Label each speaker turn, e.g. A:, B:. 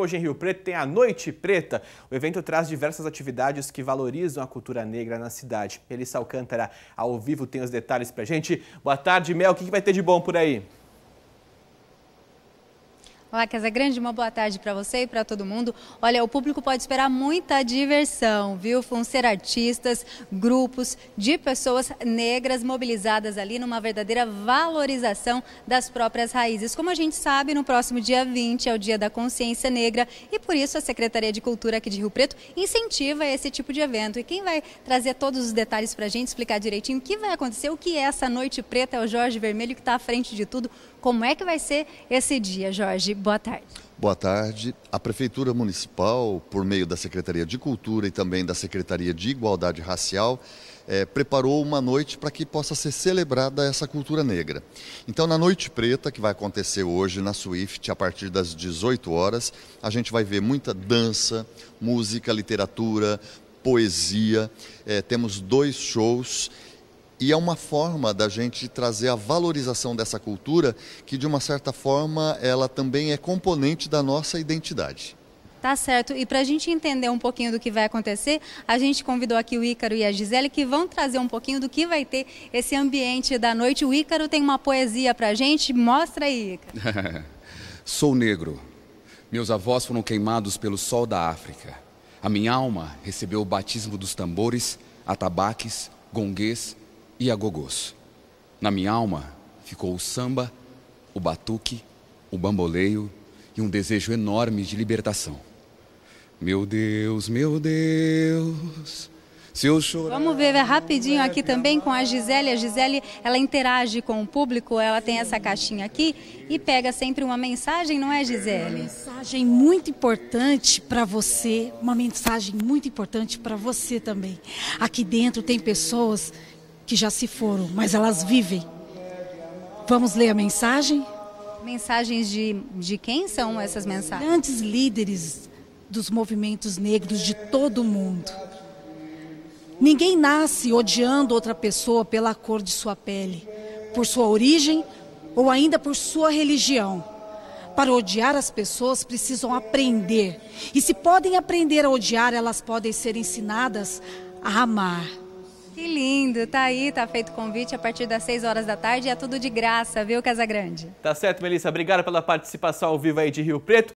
A: Hoje em Rio Preto tem a Noite Preta. O evento traz diversas atividades que valorizam a cultura negra na cidade. Elissa Alcântara, ao vivo, tem os detalhes pra gente. Boa tarde, Mel. O que vai ter de bom por aí?
B: Olá, Casa Grande, uma boa tarde para você e para todo mundo. Olha, o público pode esperar muita diversão, viu? Vão ser artistas, grupos de pessoas negras mobilizadas ali numa verdadeira valorização das próprias raízes. Como a gente sabe, no próximo dia 20 é o Dia da Consciência Negra e por isso a Secretaria de Cultura aqui de Rio Preto incentiva esse tipo de evento. E quem vai trazer todos os detalhes para a gente, explicar direitinho o que vai acontecer, o que é essa Noite Preta, é o Jorge Vermelho que está à frente de tudo. Como é que vai ser esse dia, Jorge? Boa tarde.
C: Boa tarde. A Prefeitura Municipal, por meio da Secretaria de Cultura e também da Secretaria de Igualdade Racial, é, preparou uma noite para que possa ser celebrada essa cultura negra. Então, na Noite Preta, que vai acontecer hoje na Swift, a partir das 18 horas, a gente vai ver muita dança, música, literatura, poesia. É, temos dois shows e é uma forma da gente trazer a valorização dessa cultura, que de uma certa forma ela também é componente da nossa identidade.
B: Tá certo. E para a gente entender um pouquinho do que vai acontecer, a gente convidou aqui o Ícaro e a Gisele, que vão trazer um pouquinho do que vai ter esse ambiente da noite. O Ícaro tem uma poesia para a gente. Mostra aí,
A: Ícaro. Sou negro. Meus avós foram queimados pelo sol da África. A minha alma recebeu o batismo dos tambores, atabaques, gonguês e a gogôs. Na minha alma ficou o samba, o batuque, o bamboleio e um desejo enorme de libertação. Meu Deus, meu Deus, se eu
D: chorar...
B: Vamos ver é rapidinho aqui também com a Gisele. A Gisele, ela interage com o público, ela tem essa caixinha aqui e pega sempre uma mensagem, não é, Gisele? Uma
D: mensagem muito importante para você, uma mensagem muito importante para você também. Aqui dentro tem pessoas que já se foram, mas elas vivem. Vamos ler a mensagem? Mensagens de, de quem são essas mensagens? Grandes líderes dos movimentos negros de todo o mundo. Ninguém nasce odiando outra pessoa pela cor de sua pele, por sua origem ou ainda por sua religião. Para odiar as pessoas precisam aprender. E se podem aprender a odiar, elas podem ser ensinadas a amar. Que lindo, tá aí, tá feito o convite a partir das 6 horas da tarde, é tudo de graça,
B: viu, Casa Grande?
A: Tá certo, Melissa, obrigado pela participação ao vivo aí de Rio Preto.